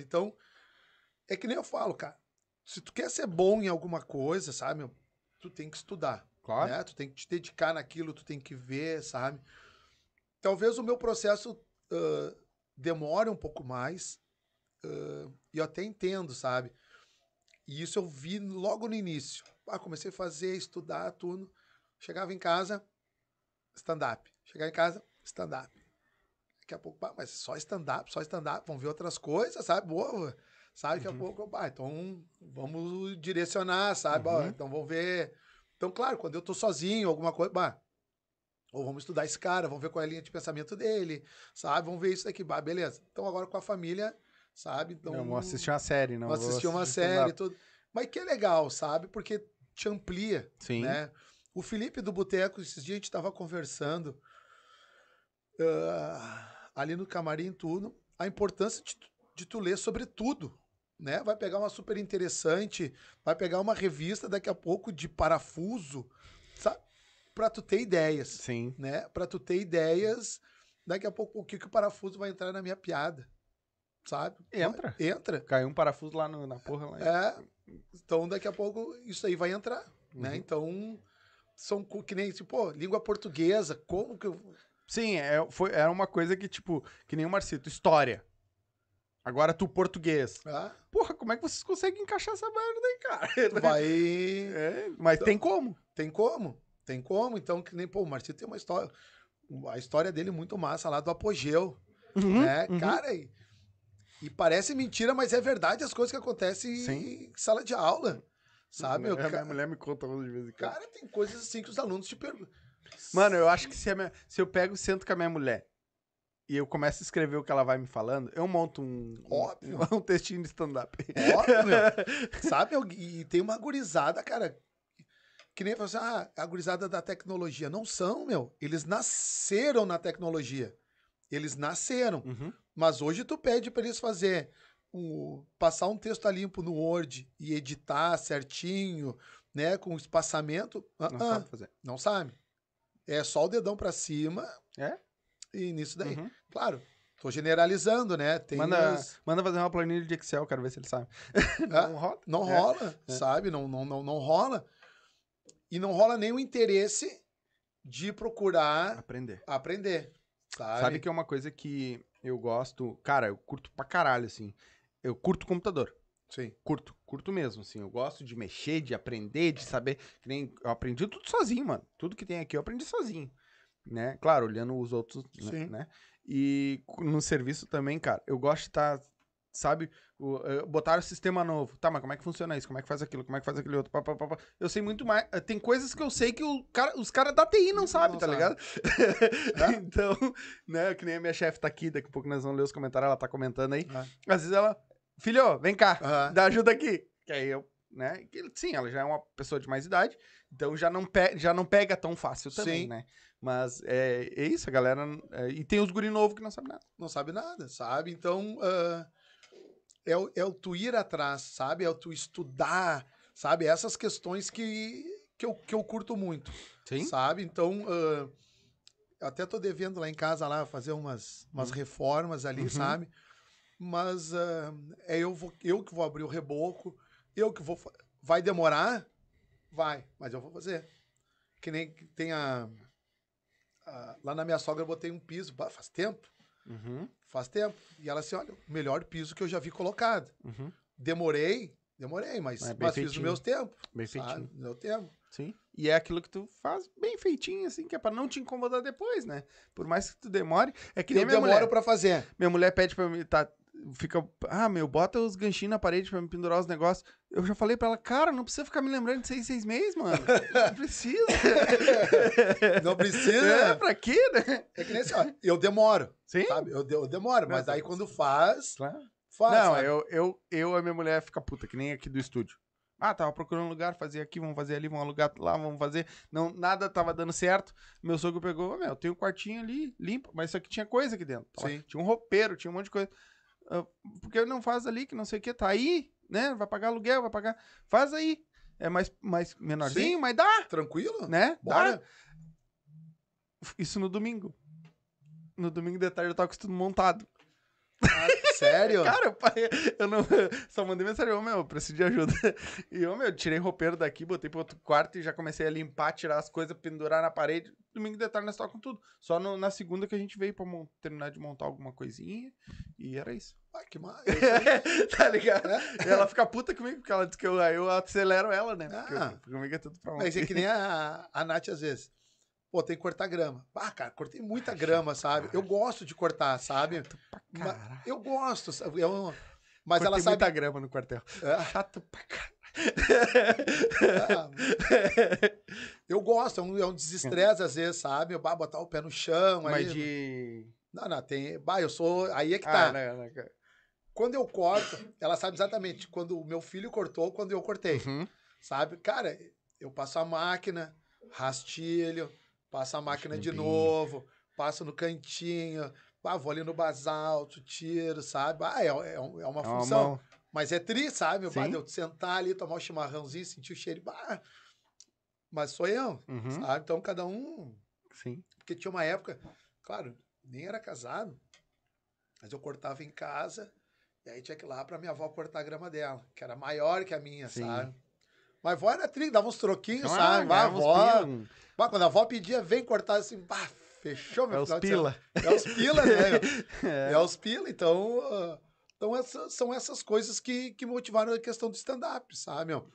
Então, é que nem eu falo, cara. Se tu quer ser bom em alguma coisa, sabe, meu, tu tem que estudar. Claro. Né? Tu tem que te dedicar naquilo, tu tem que ver, sabe? Talvez o meu processo uh, demore um pouco mais. Uh, e eu até entendo, sabe? E isso eu vi logo no início. Ah, comecei a fazer, estudar, tudo. Chegava em casa, stand-up. Chegava em casa, stand-up daqui a pouco, pá, mas só stand-up, só stand-up, vão ver outras coisas, sabe? Boa, sabe? Daqui uhum. a pouco, pá, então vamos direcionar, sabe? Uhum. Ó, então vamos ver. Então, claro, quando eu tô sozinho, alguma coisa, pá, ou vamos estudar esse cara, vamos ver qual é a linha de pensamento dele, sabe? Vamos ver isso daqui, pá, beleza. Então agora com a família, sabe? Então, não, vou assistir uma série, não. Vou assistir uma série e tudo. Mas que é legal, sabe? Porque te amplia, Sim. né? O Felipe do Boteco, esses dias a gente estava conversando. Uh, ali no camarim tudo, a importância de, de tu ler sobre tudo, né? Vai pegar uma super interessante, vai pegar uma revista daqui a pouco de parafuso, sabe? Para tu ter ideias. Sim. Né? Para tu ter ideias, daqui a pouco o que que o parafuso vai entrar na minha piada. Sabe? Entra. Entra. Caiu um parafuso lá no, na porra lá. É. Então daqui a pouco isso aí vai entrar, né? uhum. né? Então são que nem tipo, pô, língua portuguesa, como que eu Sim, é, foi, era uma coisa que, tipo, que nem o Marcito, história. Agora tu português. Ah? Porra, como é que vocês conseguem encaixar essa merda aí, cara? Tu vai. É, mas então, tem como. Tem como. Tem como. Então, que nem, pô, o Marcito tem uma história. A história dele é muito massa lá do apogeu. Uhum, né? Uhum. Cara, e, e, parece mentira, mas é verdade as coisas que acontecem Sim. em sala de aula. Sabe? Minha, eu, minha cara, mulher me conta de vez em quando. Cara, tem coisas assim que os alunos te perguntam. Mano, eu acho que se, minha, se eu pego e sento com a minha mulher e eu começo a escrever o que ela vai me falando, eu monto um, Óbvio. um, um textinho de stand-up. Óbvio. Sabe? E tem uma gurizada, cara, que nem assim, ah, a gurizada da tecnologia. Não são, meu. Eles nasceram na tecnologia. Eles nasceram. Uhum. Mas hoje tu pede para eles fazer o, passar um texto limpo no Word e editar certinho, né, com espaçamento. Uh -uh. não ah, sabe fazer. Não sabe. É só o dedão para cima. É? E nisso daí. Uhum. Claro, Tô generalizando, né? Tem manda, as... manda fazer uma planilha de Excel, quero ver se ele sabe. não rola. Não é. rola, é. sabe? Não, não, não, não rola. E não rola nem o interesse de procurar aprender. Aprender. Sabe? sabe que é uma coisa que eu gosto. Cara, eu curto pra caralho, assim. Eu curto computador. Sim. Curto, curto mesmo, assim. Eu gosto de mexer, de aprender, de saber. Que nem eu aprendi tudo sozinho, mano. Tudo que tem aqui eu aprendi sozinho. Né? Claro, olhando os outros, né, Sim. né? E no serviço também, cara, eu gosto de estar, tá, sabe, o, eh, botar o sistema novo. Tá, mas como é que funciona isso? Como é que faz aquilo? Como é que faz aquele outro? Pá, pá, pá, eu sei muito mais. Eh, tem coisas que eu sei que cara, os caras da TI não sabem, tá sabe. ligado? então, né, que nem a minha chefe tá aqui, daqui a pouco nós vamos ler os comentários, ela tá comentando aí. É. Às vezes ela, filho, vem cá, uhum. dá ajuda aqui. Que aí eu, né? Sim, ela já é uma pessoa de mais idade, então já não, pe já não pega tão fácil também, Sim. né? Mas é, é isso, a galera. É, e tem os guri novo que não sabe nada. Não sabe nada, sabe? Então. Uh, é, o, é o tu ir atrás, sabe? É o tu estudar, sabe? Essas questões que, que, eu, que eu curto muito. Sim. Sabe? Então. Uh, até tô devendo lá em casa lá fazer umas, umas uhum. reformas ali, uhum. sabe? mas uh, é eu, vou, eu que vou abrir o reboco, eu que vou. Vai demorar? Vai, mas eu vou fazer. Que nem tem a. a lá na minha sogra eu botei um piso, faz tempo. Uhum. Faz tempo. E ela assim: olha, o melhor piso que eu já vi colocado. Uhum. Demorei, demorei, mas, mas, é mas fiz no meu tempo. Bem feitinho. No meu tempo. Sim. E é aquilo que tu faz bem feitinho, assim, que é pra não te incomodar depois, né? Por mais que tu demore. É que nem eu minha demoro mulher. pra fazer. Minha mulher pede pra mim. Tá, fica, ah, meu, bota os ganchinhos na parede pra me pendurar os negócios. Eu já falei pra ela, cara, não precisa ficar me lembrando de seis, seis meses, mano. Não precisa. não precisa. É, pra quê, né? É que nem assim, ó, eu demoro. Sim. Sabe? Eu, eu demoro, mas, mas aí quando faz, claro. faz. Não, eu, eu, eu a minha mulher fica puta, que nem aqui do estúdio. Ah, tava procurando um lugar, fazer aqui, vamos fazer ali, vamos alugar lá, vamos fazer. Não, nada tava dando certo. Meu sogro pegou, oh, meu, tem um quartinho ali, limpo, mas só que tinha coisa aqui dentro. Sim. Tinha um roupeiro, tinha um monte de coisa. Ah, porque não faz ali, que não sei o que, tá aí, né? Vai pagar aluguel, vai pagar. Faz aí. É mais, mais menorzinho, Sim. mas dá. Tranquilo? Né? Bora. Dá. Isso no domingo. No domingo de tarde eu tava com isso tudo montado. Sério? Cara, eu não. Só mandei mensagem, ô meu, eu preciso de ajuda. E eu, meu, tirei o roupeiro daqui, botei pro outro quarto e já comecei a limpar, tirar as coisas, pendurar na parede. Domingo de tarde nós com tudo. Só no, na segunda que a gente veio pra terminar de montar alguma coisinha. E era isso. Ah, que mal. tá ligado? ela fica puta comigo, porque ela diz que eu, eu acelero ela, né? Porque ah. eu, comigo é tudo pra ontem. Mas é que nem a, a Nath às vezes pô, tem que cortar grama. Ah, cara, cortei muita grama, sabe? Eu gosto de cortar, sabe? Mas eu gosto, sabe? Eu, mas cortei ela sabe. muita grama no quartel. É. Chato pra ah, caralho. eu gosto, é um, é um desestresse às vezes, sabe? Eu, bah, botar o pé no chão. Mas aí... de. Não, não, tem. Bah, eu sou. Aí é que ah, tá. não, não, não. Quando eu corto, ela sabe exatamente quando o meu filho cortou, quando eu cortei. Uhum. Sabe? Cara, eu passo a máquina, rastilho, Passa a máquina de novo, passa no cantinho, ah, vou ali no basalto, tiro, sabe? Ah, é, é, é uma é função. Uma mas é tri, sabe? meu? Bah, eu sentar ali, tomar um chimarrãozinho, sentir o cheiro. Bah, mas sou eu, uhum. sabe? Então cada um. Sim. Porque tinha uma época, claro, nem era casado, mas eu cortava em casa, e aí tinha que ir lá pra minha avó cortar a grama dela, que era maior que a minha, Sim. sabe? Mas vó era trinta, dava uns troquinhos, sabe? Vai, a vó. Bah, quando a avó pedia, vem cortar assim, bah, fechou meu é final os pila. É os pila, né? é. é os pila, então. Ah, então, essa, são essas coisas que, que motivaram a questão do stand-up, sabe, meu?